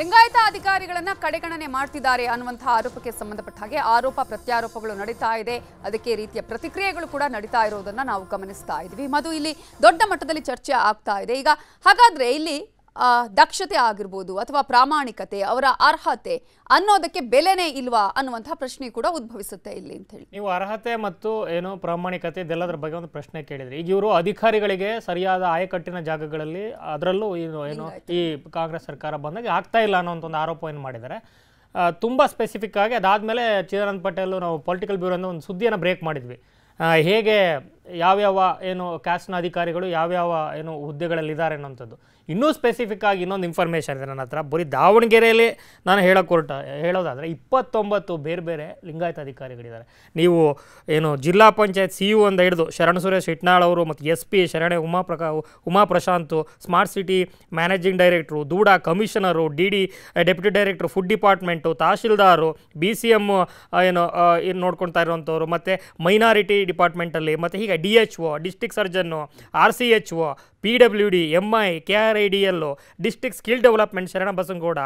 ಲಿಂಗಾಯತ ಅಧಿಕಾರಿಗಳನ್ನ ಕಡೆಗಣನೆ ಮಾಡ್ತಿದ್ದಾರೆ ಅನ್ನುವಂತಹ ಆರೋಪಕ್ಕೆ ಸಂಬಂಧಪಟ್ಟ ಹಾಗೆ ಆರೋಪ ಪ್ರತ್ಯಾರೋಪಗಳು ನಡೀತಾ ಇದೆ ಅದಕ್ಕೆ ರೀತಿಯ ಪ್ರತಿಕ್ರಿಯೆಗಳು ಕೂಡ ನಡೀತಾ ಇರೋದನ್ನ ನಾವು ಗಮನಿಸ್ತಾ ಇದ್ವಿ ಮದು ಇಲ್ಲಿ ದೊಡ್ಡ ಮಟ್ಟದಲ್ಲಿ ಚರ್ಚೆ ಆಗ್ತಾ ಇದೆ ಈಗ ಹಾಗಾದ್ರೆ ಇಲ್ಲಿ ದಕ್ಷತೆ ಆಗಿರ್ಬೋದು ಅಥವಾ ಪ್ರಾಮಾಣಿಕತೆ ಅವರ ಅರ್ಹತೆ ಅನ್ನೋದಕ್ಕೆ ಬೆಲೆನೇ ಇಲ್ವಾ ಅನ್ನುವಂತಹ ಪ್ರಶ್ನೆ ಕೂಡ ಉದ್ಭವಿಸುತ್ತೆ ಇಲ್ಲಿ ಅಂತ ಹೇಳಿ ನೀವು ಅರ್ಹತೆ ಮತ್ತು ಏನು ಪ್ರಾಮಾಣಿಕತೆ ಇದೆಲ್ಲದರ ಬಗ್ಗೆ ಒಂದು ಪ್ರಶ್ನೆ ಕೇಳಿದ್ರಿ ಈಗ ಇವರು ಅಧಿಕಾರಿಗಳಿಗೆ ಸರಿಯಾದ ಆಯಕಟ್ಟಿನ ಜಾಗಗಳಲ್ಲಿ ಅದರಲ್ಲೂ ಏನು ಏನು ಈ ಕಾಂಗ್ರೆಸ್ ಸರ್ಕಾರ ಬಂದಾಗ ಆಗ್ತಾ ಇಲ್ಲ ಅನ್ನೋಂಥ ಒಂದು ಆರೋಪ ಏನು ಮಾಡಿದ್ದಾರೆ ತುಂಬ ಸ್ಪೆಸಿಫಿಕ್ ಆಗಿ ಅದಾದಮೇಲೆ ಚಿದಾನಂದ ಪಟೇಲ್ ನಾವು ಪೊಲಿಟಿಕಲ್ ಬ್ಯೂರೋ ಒಂದು ಸುದ್ದಿಯನ್ನು ಬ್ರೇಕ್ ಮಾಡಿದ್ವಿ ಹೇಗೆ ಯಾವ್ಯಾವ ಏನು ಕ್ಯಾಸ್ಟ್ನ ಅಧಿಕಾರಿಗಳು ಯಾವ್ಯಾವ ಏನು ಹುದ್ದೆಗಳಲ್ಲಿದ್ದಾರೆ ಅನ್ನೋಂಥದ್ದು ಇನ್ನೂ ಸ್ಪೆಸಿಫಿಕ್ ಆಗಿ ಇನ್ನೊಂದು ಇನ್ಫಾರ್ಮೇಷನ್ ಇದೆ ನನ್ನ ಹತ್ರ ಬರೀ ದಾವಣಗೆರೆಯಲ್ಲಿ ನಾನು ಹೇಳೋ ಹೊರಟ ಹೇಳೋದಾದರೆ ಇಪ್ಪತ್ತೊಂಬತ್ತು ಬೇರೆ ಬೇರೆ ಲಿಂಗಾಯತ ಅಧಿಕಾರಿಗಳಿದ್ದಾರೆ ನೀವು ಏನು ಜಿಲ್ಲಾ ಪಂಚಾಯತ್ ಸಿ ಯು ಅಂತ ಹಿಡಿದು ಶರಣ ಸುರೇಶ್ ಇಟ್ನಾಳ್ ಅವರು ಮತ್ತು ಎಸ್ ಪಿ ಶರಣೆ ಉಮಾ ಪ್ರಕಾ Uma Prashant smart city managing director ದೂಡ commissioner D D deputy director food department tahsildar B C M ಏನು ನೋಡ್ಕೊಳ್ತಾ ಇರುವಂಥವ್ರು ಮತ್ತು ಮೈನಾರಿಟಿ ಡಿಪಾರ್ಟ್ಮೆಂಟಲ್ಲಿ ಮತ್ತು ಹೀಗೆ D H O district surgeon R C H O P W D M I K R I D L district skill development Sharana Basangouda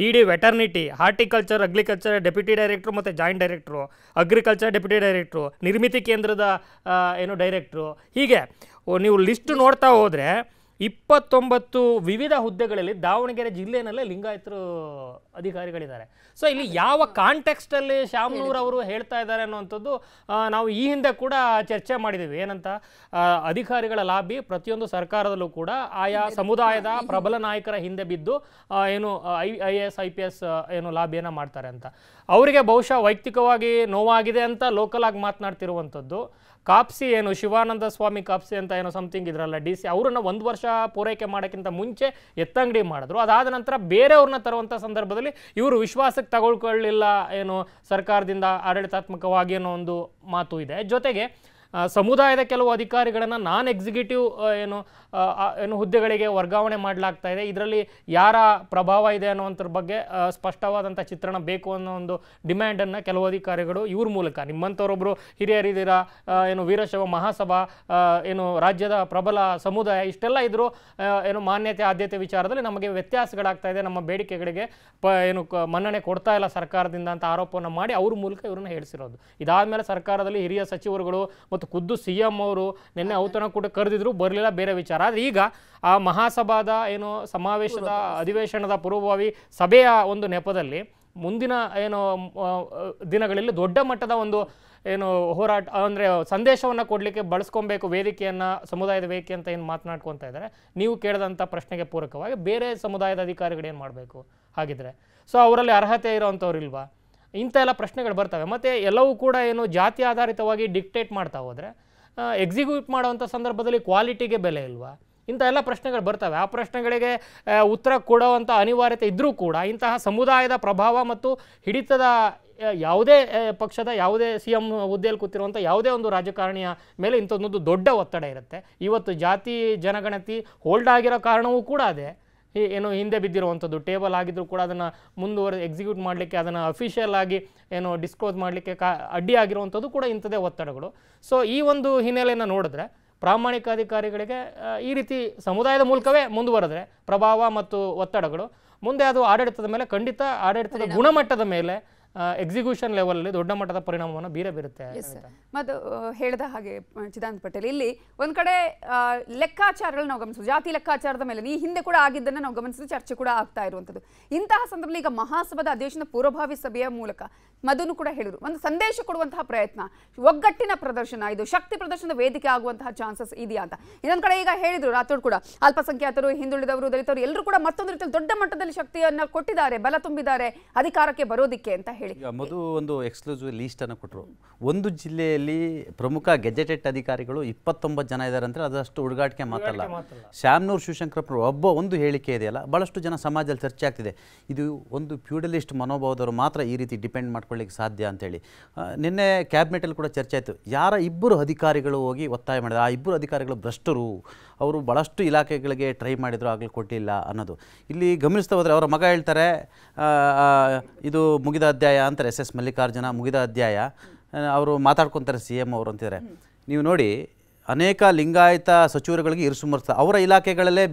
D D veterinary horticulture agriculture deputy director ಮತ್ತು joint director agriculture deputy director Nirmiti ಕೇಂದ್ರದ ಏನು ಡೈರೆಕ್ಟ್ರು ಹೀಗೆ ನೀವು list ನೋಡ್ತಾ ಹೋದರೆ ಇಪ್ಪತ್ತೊಂಬತ್ತು ವಿವಿಧ ಹುದ್ದೆಗಳಲ್ಲಿ ದಾವಣಗೆರೆ ಜಿಲ್ಲೆಯಲ್ಲೇ ಲಿಂಗಾಯತರು ಅಧಿಕಾರಿಗಳಿದ್ದಾರೆ ಸೊ ಇಲ್ಲಿ ಯಾವ ಕಾಂಟೆಕ್ಸ್ಟಲ್ಲಿ ಶ್ಯಾಮನೂರ್ ಅವರು ಹೇಳ್ತಾ ಇದ್ದಾರೆ ಅನ್ನುವಂಥದ್ದು ನಾವು ಈ ಹಿಂದೆ ಕೂಡ ಚರ್ಚೆ ಮಾಡಿದ್ದೀವಿ ಏನಂತ ಅಧಿಕಾರಿಗಳ ಲಾಬಿ ಪ್ರತಿಯೊಂದು ಸರ್ಕಾರದಲ್ಲೂ ಕೂಡ ಆಯಾ ಸಮುದಾಯದ ಪ್ರಬಲ ನಾಯಕರ ಹಿಂದೆ ಬಿದ್ದು ಏನು I I S I P S ಏನು ಲಾಬಿಯನ್ನು ಮಾಡ್ತಾರೆ ಅಂತ ಅವರಿಗೆ ಬಹುಶಃ ವೈಯಕ್ತಿಕವಾಗಿ ನೋವಾಗಿದೆ ಅಂತ ಲೋಕಲ್ ಆಗಿ ಮಾತನಾಡ್ತಿರುವಂಥದ್ದು ಕಾಪ್ಸಿ ಏನು ಶಿವಾನಂದ ಸ್ವಾಮಿ ಕಾಪ್ಸಿ ಅಂತ ಏನೋ ಸಮಥಿಂಗ್ ಇದ್ರಲ್ಲ ಡಿ ಸಿ ಅವರನ್ನು ಒಂದು ವರ್ಷ ಪೂರೈಕೆ ಮಾಡೋಕ್ಕಿಂತ ಮುಂಚೆ ಎತ್ತಂಗಡಿ ಮಾಡಿದ್ರು ಅದಾದ ನಂತರ ಬೇರೆಯವ್ರನ್ನ ತರುವಂಥ ಸಂದರ್ಭದಲ್ಲಿ ಇವರು ವಿಶ್ವಾಸಕ್ಕೆ ತಗೊಳ್ಕೊಳ್ಳಿಲ್ಲ ಏನು ಸರ್ಕಾರದಿಂದ ಆಡಳಿತಾತ್ಮಕವಾಗಿ ಅನ್ನೋ ಒಂದು ಮಾತು ಇದೆ ಜೊತೆಗೆ ಸಮುದಾಯದ ಕೆಲವು ಅಧಿಕಾರಿಗಳನ್ನು ನಾನ್ ಎಕ್ಸಿಕ್ಯೂಟಿವ್ ಏನು ಏನು ಹುದ್ದೆಗಳಿಗೆ ವರ್ಗಾವಣೆ ಮಾಡಲಾಗ್ತಾ ಇದೆ ಇದರಲ್ಲಿ ಯಾರ ಪ್ರಭಾವ ಇದೆ ಅನ್ನುವಂಥದ್ರ ಬಗ್ಗೆ ಸ್ಪಷ್ಟವಾದಂಥ ಚಿತ್ರಣ ಬೇಕು ಅನ್ನೋ ಒಂದು ಡಿಮ್ಯಾಂಡನ್ನು ಕೆಲವು ಅಧಿಕಾರಿಗಳು ಇವ್ರ ಮೂಲಕ ನಿಮ್ಮಂಥವರೊಬ್ಬರು ಹಿರಿಯರಿದಿರ ಏನು ವೀರಶೈವ ಮಹಾಸಭಾ ಏನು ರಾಜ್ಯದ ಪ್ರಬಲ ಸಮುದಾಯ ಇಷ್ಟೆಲ್ಲ ಇದ್ದರೂ ಏನು ಮಾನ್ಯತೆ ಆದ್ಯತೆ ವಿಚಾರದಲ್ಲಿ ನಮಗೆ ವ್ಯತ್ಯಾಸಗಳಾಗ್ತಾ ಇದೆ ನಮ್ಮ ಬೇಡಿಕೆಗಳಿಗೆ ಪ ಏನು ಮನ್ನಣೆ ಕೊಡ್ತಾ ಇಲ್ಲ ಸರ್ಕಾರದಿಂದ ಅಂತ ಆರೋಪವನ್ನು ಮಾಡಿ ಅವ್ರ ಮೂಲಕ ಇವ್ರನ್ನ ಹೇಳಿಸಿರೋದು ಇದಾದ ಮೇಲೆ ಸರ್ಕಾರದಲ್ಲಿ ಹಿರಿಯ ಸಚಿವರುಗಳು ಮತ್ತು ಮತ್ತು ಖುದ್ದು ಸಿ ಎಂ ಅವರು ನಿನ್ನೆ ಔತಣ ಕೂಡ ಕರೆದಿದ್ರು ಬರಲಿಲ್ಲ ಬೇರೆ ವಿಚಾರ ಆದರೆ ಈಗ ಆ ಮಹಾಸಭಾದ ಏನು ಸಮಾವೇಶದ ಅಧಿವೇಶನದ ಪೂರ್ವಭಾವಿ ಸಭೆಯ ಒಂದು ನೆಪದಲ್ಲಿ ಮುಂದಿನ ಏನು ದಿನಗಳಲ್ಲಿ ದೊಡ್ಡ ಮಟ್ಟದ ಒಂದು ಏನು ಹೋರಾಟ ಅಂದರೆ ಸಂದೇಶವನ್ನು ಕೊಡಲಿಕ್ಕೆ ಬಳಸ್ಕೊಬೇಕು ವೇದಿಕೆಯನ್ನು ಸಮುದಾಯದ ವೇದಿಕೆ ಅಂತ ಏನು ಮಾತನಾಡ್ಕೊತ ಇದ್ದಾರೆ ನೀವು ಕೇಳಿದಂಥ ಪ್ರಶ್ನೆಗೆ ಪೂರಕವಾಗಿ ಬೇರೆ ಸಮುದಾಯದ ಅಧಿಕಾರಿಗಳು ಏನು ಮಾಡಬೇಕು ಹಾಗಿದ್ರೆ ಸೊ ಅವರಲ್ಲಿ ಅರ್ಹತೆ ಇರೋವಂಥವ್ರು ಇಲ್ವಾ ಇಂಥ ಎಲ್ಲ ಪ್ರಶ್ನೆಗಳು ಬರ್ತವೆ ಮತ್ತು ಎಲ್ಲವೂ ಕೂಡ ಏನು ಜಾತಿ ಆಧಾರಿತವಾಗಿ ಡಿಕ್ಟೇಟ್ ಮಾಡ್ತಾ ಹೋದರೆ ಎಕ್ಸಿಕ್ಯೂಟ್ ಮಾಡುವಂಥ ಸಂದರ್ಭದಲ್ಲಿ ಕ್ವಾಲಿಟಿಗೆ ಬೆಲೆ ಇಲ್ವಾ ಇಂಥ ಎಲ್ಲ ಪ್ರಶ್ನೆಗಳು ಬರ್ತವೆ ಆ ಪ್ರಶ್ನೆಗಳಿಗೆ ಉತ್ತರ ಕೊಡುವಂಥ ಅನಿವಾರ್ಯತೆ ಇದ್ದರೂ ಕೂಡ ಇಂತಹ ಸಮುದಾಯದ ಪ್ರಭಾವ ಮತ್ತು ಹಿಡಿತದ ಯಾವುದೇ ಪಕ್ಷದ ಯಾವುದೇ ಸಿ ಎಂ ಹುದ್ದೆಯಲ್ಲಿ ಕೂತಿರುವಂಥ ಯಾವುದೇ ಒಂದು ರಾಜಕಾರಣಿಯ ಮೇಲೆ ಇಂಥದ್ದೊಂದು ದೊಡ್ಡ ಒತ್ತಡ ಇರುತ್ತೆ ಇವತ್ತು ಜಾತಿ ಜನಗಣತಿ ಹೋಲ್ಡ್ ಆಗಿರೋ ಕಾರಣವೂ ಕೂಡ ಅದೇ ಏನು ಹಿಂದೆ ಬಿದ್ದಿರುವಂಥದ್ದು ಟೇಬಲ್ ಆಗಿದ್ದರೂ ಕೂಡ ಅದನ್ನು ಮುಂದುವರೆ ಎಕ್ಸಿಕ್ಯೂಟ್ ಮಾಡಲಿಕ್ಕೆ ಅದನ್ನು ಅಫಿಷಿಯಲ್ ಆಗಿ ಏನು ಡಿಸ್ಕ್ಲೋಸ್ ಮಾಡಲಿಕ್ಕೆ ಕಾ ಆಗಿರುವಂಥದ್ದು ಕೂಡ ಇಂಥದೇ ಒತ್ತಡಗಳು ಸೊ ಈ ಒಂದು ಹಿನ್ನೆಲೆಯನ್ನು ನೋಡಿದ್ರೆ ಪ್ರಾಮಾಣಿಕ ಅಧಿಕಾರಿಗಳಿಗೆ ಈ ರೀತಿ ಸಮುದಾಯದ ಮೂಲಕವೇ ಮುಂದುವರೆದ್ರೆ ಪ್ರಭಾವ ಮತ್ತು ಒತ್ತಡಗಳು ಮುಂದೆ ಅದು ಆಡಳಿತದ ಮೇಲೆ ಖಂಡಿತ ಆಡಳಿತದ ಗುಣಮಟ್ಟದ ಮೇಲೆ ಎಕ್ಸಿಕ್ಯೂಷನ್ ಲೆವೆಲ್ ದೊಡ್ಡ ಮಟ್ಟದ ಪರಿಣಾಮವನ್ನು ಬೀರ ಬೀರುತ್ತೆ ಮತ್ತು ಹೇಳಿದ ಹಾಗೆ ಚಿದಾನಂದ ಪಟೇಲ್ ಇಲ್ಲಿ ಒಂದ್ ಕಡೆ ಲೆಕ್ಕಾಚಾರಗಳು ನಾವು ಗಮನಿಸೋದು ಜಾತಿ ಲೆಕ್ಕಾಚಾರದ ಮೇಲೆ ಈ ಹಿಂದೆ ಕೂಡ ಆಗಿದ್ದನ್ನ ನಾವು ಗಮನಿಸಿದ ಚರ್ಚೆ ಕೂಡ ಆಗ್ತಾ ಇರುವಂತದ್ದು ಇಂತಹ ಸಂದರ್ಭದಲ್ಲಿ ಈಗ ಮಹಾಸಭಾದ ಅಧಿವೇಶನ ಪೂರ್ವಭಾವಿ ಸಭೆಯ ಮೂಲಕ ಮದುನು ಕೂಡ ಹೇಳಿದ್ರು ಒಂದು ಸಂದೇಶ ಕೊಡುವಂತಹ ಪ್ರಯತ್ನ ಒಗ್ಗಟ್ಟಿನ ಪ್ರದರ್ಶನ ಇದು ಶಕ್ತಿ ಪ್ರದರ್ಶನದ ವೇದಿಕೆ ಆಗುವಂತಹ ಚಾನ್ಸಸ್ ಇದೆಯಾ ಅಂತ ಇನ್ನೊಂದು ಕಡೆ ಈಗ ಹೇಳಿದ್ರು ರಾಥೋಡ್ ಕೂಡ ಅಲ್ಪಸಂಖ್ಯಾತರು ಹಿಂದುಳಿದವರು ದಲಿತರು ಎಲ್ಲರೂ ಕೂಡ ಮತ್ತೊಂದು ರೀತಿಯಲ್ಲಿ ದೊಡ್ಡ ಮಟ್ಟದಲ್ಲಿ ಶಕ್ತಿಯನ್ನು ಕೊಟ್ಟಿದ್ದಾರೆ ಬಲ ತುಂಬಿದ್ದಾರೆ ಅಧಿಕಾರಕ್ಕೆ ಬರೋದಿಕ್ಕೆ ಅಂತ ಹೇಳಿ ಹೇಳಿ ಮಧು ಒಂದು ಎಕ್ಸ್ಕ್ಲೂಸಿವ್ ಲೀಸ್ಟ್ ಅನ್ನು ಕೊಟ್ಟರು ಒಂದು ಜಿಲ್ಲೆಯಲ್ಲಿ ಪ್ರಮುಖ ಗೆಜೆಟೆಡ್ ಅಧಿಕಾರಿಗಳು ಇಪ್ಪತ್ತೊಂಬತ್ತು ಜನ ಇದ್ದಾರೆ ಅಂದ್ರೆ ಅದಷ್ಟು ಹುಡುಗಾಟಿಕೆ ಮಾತಲ್ಲ ಶ್ಯಾಮ್ನೂರ್ ಶಿವಶಂಕರಪ್ಪರು ಒಬ್ಬ ಒಂದು ಹೇಳಿಕೆ ಇದೆಯಲ್ಲ ಬಹಳಷ್ಟು ಜನ ಸಮಾಜದಲ್ಲಿ ಚರ್ಚೆ ಆಗ್ತಿದೆ ಇದು ಒಂದು ಪ್ಯೂಡಲಿಸ್ಟ್ ಮನೋಭಾವದವರು ಮಾತ್ರ ಈ ರೀತಿ ಡಿಪೆಂಡ್ ಮಾಡ್ಕೊಳ್ಳಿಕ್ಕೆ ಸಾಧ್ಯ ಅಂತೇಳಿ ನಿನ್ನೆ ಕ್ಯಾಬಿನೆಟಲ್ಲಿ ಕೂಡ ಚರ್ಚೆ ಆಯಿತು ಯಾರ ಇಬ್ಬರು ಅಧಿಕಾರಿಗಳು ಹೋಗಿ ಒತ್ತಾಯ ಮಾಡಿದ್ರು ಆ ಇಬ್ಬರು ಅಧಿಕಾರಿಗಳು ಭ್ರಷ್ಟರು ಅವರು ಭಾಳಷ್ಟು ಇಲಾಖೆಗಳಿಗೆ ಟ್ರೈ ಮಾಡಿದ್ರು ಆಗಲಿ ಕೊಟ್ಟಿಲ್ಲ ಅನ್ನೋದು ಇಲ್ಲಿ ಗಮನಿಸ್ತಾ ಹೋದರೆ ಅವರ ಮಗ ಹೇಳ್ತಾರೆ ಇದು ಮುಗಿದ ಅಧ್ಯಾಯ ಅಧ್ಯಾಯ ಅಂತಾರೆ ಎಸ್ ಎಸ್ ಮಲ್ಲಿಕಾರ್ಜುನ ಮುಗಿದ ಅಧ್ಯಾಯ ಅವರು ಮಾತಾಡ್ಕೊತಾರೆ ಸಿ ಎಮ್ ಅವರು ಅಂತಿದ್ದಾರೆ ನೀವು ನೋಡಿ ಅನೇಕ ಲಿಂಗಾಯತ ಸಚಿವರುಗಳಿಗೆ ಇರುಸುಮರ್ತ ಅವರ ಇಲಾಖೆಗಳಲ್ಲೇ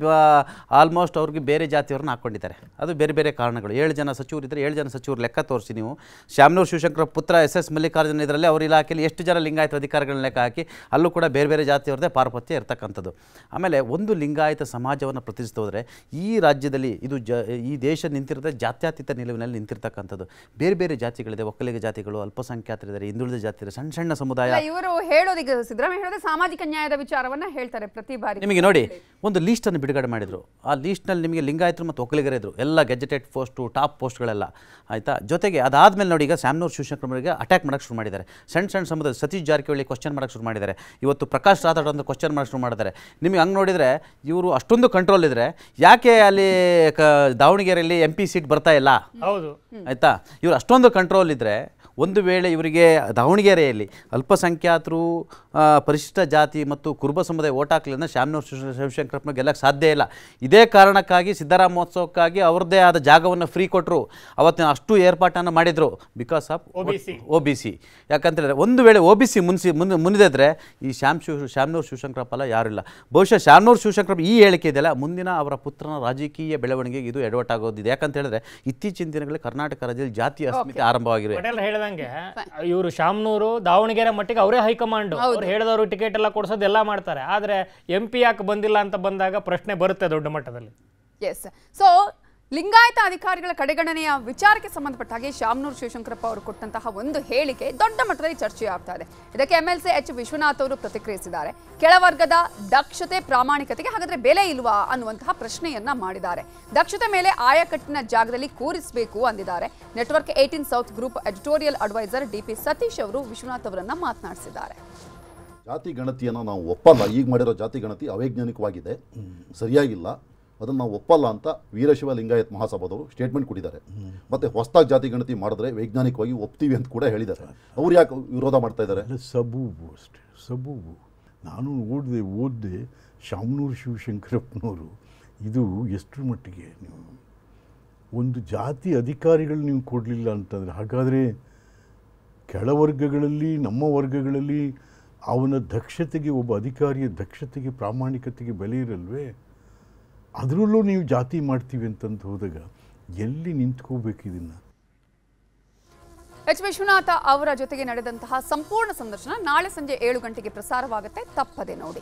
ಆಲ್ಮೋಸ್ಟ್ ಅವ್ರಿಗೆ ಬೇರೆ ಜಾತಿಯವ್ರನ್ನ ಹಾಕ್ಕೊಂಡಿದ್ದಾರೆ ಅದು ಬೇರೆ ಬೇರೆ ಕಾರಣಗಳು ಏಳು ಜನ ಸಚಿವರು ಇದ್ದರೆ ಏಳು ಜನ ಸಚಿವರು ಲೆಕ್ಕ ತೋರಿಸಿ ನೀವು ಶ್ಯಾಮನೂರು ಶಿವಶಂಕರ ಪುತ್ರ ಎಸ್ ಎಸ್ ಮಲ್ಲಿಕಾರ್ಜುನ ಇದರಲ್ಲಿ ಅವರ ಇಲಾಖೆಯಲ್ಲಿ ಎಷ್ಟು ಜನ ಲಿಂಗಾಯತ ಅಧಿಕಾರಿಗಳನ್ನ ಲೆಕ್ಕ ಹಾಕಿ ಅಲ್ಲೂ ಕೂಡ ಬೇರೆ ಬೇರೆ ಜಾತಿಯವ್ರದ್ದೇ ಪಾರ್ಪತ್ಯ ಇರ್ತಕ್ಕಂಥದ್ದು ಆಮೇಲೆ ಒಂದು ಲಿಂಗಾಯತ ಸಮಾಜವನ್ನು ಪ್ರತಿಷ್ಠಿಸ್ತಾ ಈ ರಾಜ್ಯದಲ್ಲಿ ಇದು ಜ ಈ ದೇಶ ನಿಂತಿರೋದೇ ಜಾತ್ಯಾತೀತ ನಿಲುವಿನಲ್ಲಿ ನಿಂತಿರ್ತಕ್ಕಂಥದ್ದು ಬೇರೆ ಬೇರೆ ಜಾತಿಗಳಿದೆ ಒಕ್ಕಲಿಗ ಜಾತಿಗಳು ಅಲ್ಪಸಂಖ್ಯಾತರಿದ್ದಾರೆ ಹಿಂದುಳಿದ ಜಾತಿ ಸಣ್ಣ ಸಣ್ಣ ಸಮುದಾಯ ಇವರು ಹೇಳೋದಕ್ಕೆ ಸಿದ್ದರಾಮಯ್ಯ ಹೇಳೋದು ಸಾಮಾಜಿಕ ನ್ಯಾಯದ ವಿಚಾರವನ್ನ ಹೇಳ್ತಾರೆ ಪ್ರತಿ ಬಾರಿ ನಿಮಗೆ ನೋಡಿ ಒಂದು ಲಿಸ್ಟ್ ಅನ್ನು ಬಿಡುಗಡೆ ಮಾಡಿದ್ರು ಆ ಲಿಸ್ಟ್ ನಲ್ಲಿ ನಿಮಗೆ ಲಿಂಗಾಯತರು ಮತ್ತು ಒಕ್ಕಲಿಗರಿದ್ರು ಎಲ್ಲ ಗೆಜೆಟೆಡ್ ಪೋಸ್ಟು ಟಾಪ್ ಪೋಸ್ಟ್ಗಳೆಲ್ಲ ಆಯ್ತಾ ಜೊತೆಗೆ ಅದಾದ್ಮೇಲೆ ನೋಡಿ ಈಗ ಸ್ಯಾಮ್ನೂರ್ ಅವರಿಗೆ ಅಟ್ಯಾಕ್ ಮಾಡಕ್ಕೆ ಶುರು ಮಾಡಿದ್ದಾರೆ ಸಣ್ಣ ಸಣ್ಣ ಸಮುದ್ರ ಸತೀಶ್ ಜಾರಕಿಹೊಳಿ ಕ್ವಶನ್ ಮಾಡಕ್ಕೆ ಶುರು ಮಾಡಿದ್ದಾರೆ ಇವತ್ತು ಪ್ರಕಾಶ್ ರಾಥೋಡ್ ಅಂತ ಕ್ವಶನ್ ಮಾಡಕ್ಕೆ ಶುರು ಮಾಡಿದ್ದಾರೆ ನಿಮಗೆ ಹಂಗೆ ನೋಡಿದರೆ ಇವರು ಅಷ್ಟೊಂದು ಕಂಟ್ರೋಲ್ ಇದ್ರೆ ಯಾಕೆ ಅಲ್ಲಿ ದಾವಣಗೆರೆಯಲ್ಲಿ ಎಂ ಪಿ ಸೀಟ್ ಬರ್ತಾ ಇಲ್ಲ ಹೌದು ಆಯ್ತಾ ಇವ್ರು ಅಷ್ಟೊಂದು ಕಂಟ್ರೋಲ್ ಇದ್ರೆ ಒಂದು ವೇಳೆ ಇವರಿಗೆ ದಾವಣಗೆರೆಯಲ್ಲಿ ಅಲ್ಪಸಂಖ್ಯಾತರು ಪರಿಶಿಷ್ಟ ಜಾತಿ ಮತ್ತು ಕುರುಬ ಸಮುದಾಯ ಓಟ್ ಹಾಕಲಿಂದ ಶಾಮನೂರು ಶಿವಶಂಕರಪ್ಪನ ಗೆಲ್ಲಕ್ಕೆ ಸಾಧ್ಯ ಇಲ್ಲ ಇದೇ ಕಾರಣಕ್ಕಾಗಿ ಸಿದ್ದರಾಮ ಮಹೋತ್ಸವಕ್ಕಾಗಿ ಅವ್ರದ್ದೇ ಆದ ಜಾಗವನ್ನು ಫ್ರೀ ಕೊಟ್ಟರು ಅವತ್ತಿನ ಅಷ್ಟು ಏರ್ಪಾಟನ್ನು ಮಾಡಿದರು because of O B C ಯಾಕಂತೇಳಿದ್ರೆ ಒಂದು ವೇಳೆ ಒ ಬಿ ಸಿ ಮುನ್ಸಿ ಮುನ್ ಈ ಶ್ಯಾಮ್ ಶಿವ ಶಾಮನೂರು ಶಿವಶಂಕರಪ್ಪಲ್ಲ ಯಾರೂ ಇಲ್ಲ ಬಹುಶಃ ಶಾಮನೂರು ಶಿವಶಂಕರಪ್ಪ ಈ ಹೇಳಿಕೆ ಇದೆಯಲ್ಲ ಮುಂದಿನ ಅವರ ಪುತ್ರನ ರಾಜಕೀಯ ಬೆಳವಣಿಗೆಗೆ ಇದು ಎಡವಟ್ಟಾಗೋದಿದೆ ಯಾಕಂತ ಹೇಳಿದ್ರೆ ಇತ್ತೀಚಿನ ದಿನಗಳಲ್ಲಿ ಕರ್ನಾಟಕ ರಾಜ್ಯದಲ್ಲಿ ಜಾತಿ ಅಸ್ಮಿತೆ ಆರಂಭವಾಗಿವೆ ಹೇಳ್ದಂಗೆ ಇವರು ಶಾಮನೂರು ದಾವಣಗೆರೆ ಮಟ್ಟಿಗೆ ಅವರೇ ಹೈಕಮಾಂಡ್ ಅವ್ರು ಹೇಳಿದವರು ಟಿಕೆಟ್ ಎಲ್ಲ ಕೊಡ್ಸೋದು ಎಲ್ಲ ಮಾಡ್ತಾರೆ ಆದ್ರೆ ಎಂ ಪಿ ಯಾಕೆ ಬಂದಿಲ್ಲ ಅಂತ ಬಂದಾಗ ಪ್ರಶ್ನೆ ಬರುತ್ತೆ ದೊಡ್ಡ ಮಟ್ಟದಲ್ಲಿ ಎಸ್ ಸೊ ಲಿಂಗಾಯತ ಅಧಿಕಾರಿಗಳ ಕಡೆಗಣನೆಯ ವಿಚಾರಕ್ಕೆ ಸಂಬಂಧಪಟ್ಟ ಹಾಗೆ ಶಾಮನೂರು ಶಿವಶಂಕರಪ್ಪ ಅವರು ಕೊಟ್ಟಂತಹ ಒಂದು ಹೇಳಿಕೆ ದೊಡ್ಡ ಮಟ್ಟದಲ್ಲಿ ಚರ್ಚೆ ಇದೆ ಇದಕ್ಕೆ M L C H Vishwanath ಅವರು ಪ್ರತಿಕ್ರಿಯಿಸಿದ್ದಾರೆ ಕೆಳವರ್ಗದ ದಕ್ಷತೆ ಪ್ರಾಮಾಣಿಕತೆಗೆ ಹಾಗಾದ್ರೆ ಬೆಲೆ ಇಲ್ವಾ ಅನ್ನುವಂತಹ ಪ್ರಶ್ನೆಯನ್ನ ಮಾಡಿದ್ದಾರೆ ದಕ್ಷತೆ ಮೇಲೆ ಆಯಕಟ್ಟಿನ ಜಾಗದಲ್ಲಿ ಕೂರಿಸಬೇಕು ಅಂದಿದ್ದಾರೆ network eighteen south group editorial adviser DP Satish ಅವರು ವಿಶ್ವನಾಥ್ ಅವರನ್ನ ಮಾತನಾಡಿಸಿದ್ದಾರೆ ಜಾತಿ ಗಣತಿಯನ್ನು ನಾವು ಒಪ್ಪಲ್ಲ ಈಗ ಮಾಡಿರೋ ಜಾತಿ ಗಣತಿ ಅವೈಜ್ಞಾನಿಕವಾಗಿದೆ ಸರಿಯಾಗಿಲ್ಲ ಅದನ್ನು ನಾವು ಒಪ್ಪಲ್ಲ ಅಂತ ವೀರಶಿವ ಲಿಂಗಾಯತ್ ಮಹಾಸಭಾದವರು ಸ್ಟೇಟ್ಮೆಂಟ್ ಕೊಟ್ಟಿದ್ದಾರೆ ಮತ್ತು ಹೊಸದಾಗಿ ಜಾತಿ ಗಣತಿ ಮಾಡಿದ್ರೆ ವೈಜ್ಞಾನಿಕವಾಗಿ ಒಪ್ತೀವಿ ಅಂತ ಕೂಡ ಹೇಳಿದ್ದಾರೆ ಅವ್ರು ಯಾಕೆ ವಿರೋಧ ಮಾಡ್ತಾ ಇದ್ದಾರೆ ಸಬೂಬು ಅಷ್ಟೇ ಸಬೂಬು ನಾನು ಓದಿದೆ ಓದಿದೆ ಶಾಮನೂರು ಶಿವಶಂಕರಪ್ಪನವರು ಇದು ಎಷ್ಟರ ಮಟ್ಟಿಗೆ ನೀವು ಒಂದು ಜಾತಿ ಅಧಿಕಾರಿಗಳು ನೀವು ಕೊಡಲಿಲ್ಲ ಅಂತಂದರೆ ಹಾಗಾದರೆ ಕೆಳವರ್ಗಗಳಲ್ಲಿ ನಮ್ಮ ವರ್ಗಗಳಲ್ಲಿ ಅವನ ದಕ್ಷತೆಗೆ ಒಬ್ಬ ಅಧಿಕಾರಿಯ ದಕ್ಷತೆಗೆ ಪ್ರಾಮಾಣಿಕತೆಗೆ ಬೆಲೆ ಇರಲ್ವೇ ಅದರಲ್ಲೂ ನೀವು ಜಾತಿ ಮಾಡ್ತೀವಿ ಅಂತಂದು ಹೋದಾಗ ಎಲ್ಲಿ ನಿಂತ್ಕೋಬೇಕು ಇದನ್ನು ಎಚ್ ವಿಶ್ವನಾಥ ಅವರ ಜೊತೆಗೆ ನಡೆದಂತಹ ಸಂಪೂರ್ಣ ಸಂದರ್ಶನ ನಾಳೆ ಸಂಜೆ ಏಳು ಗಂಟೆಗೆ ಪ್ರಸಾರವಾಗುತ್ತೆ ತಪ್ಪದೆ ನೋಡಿ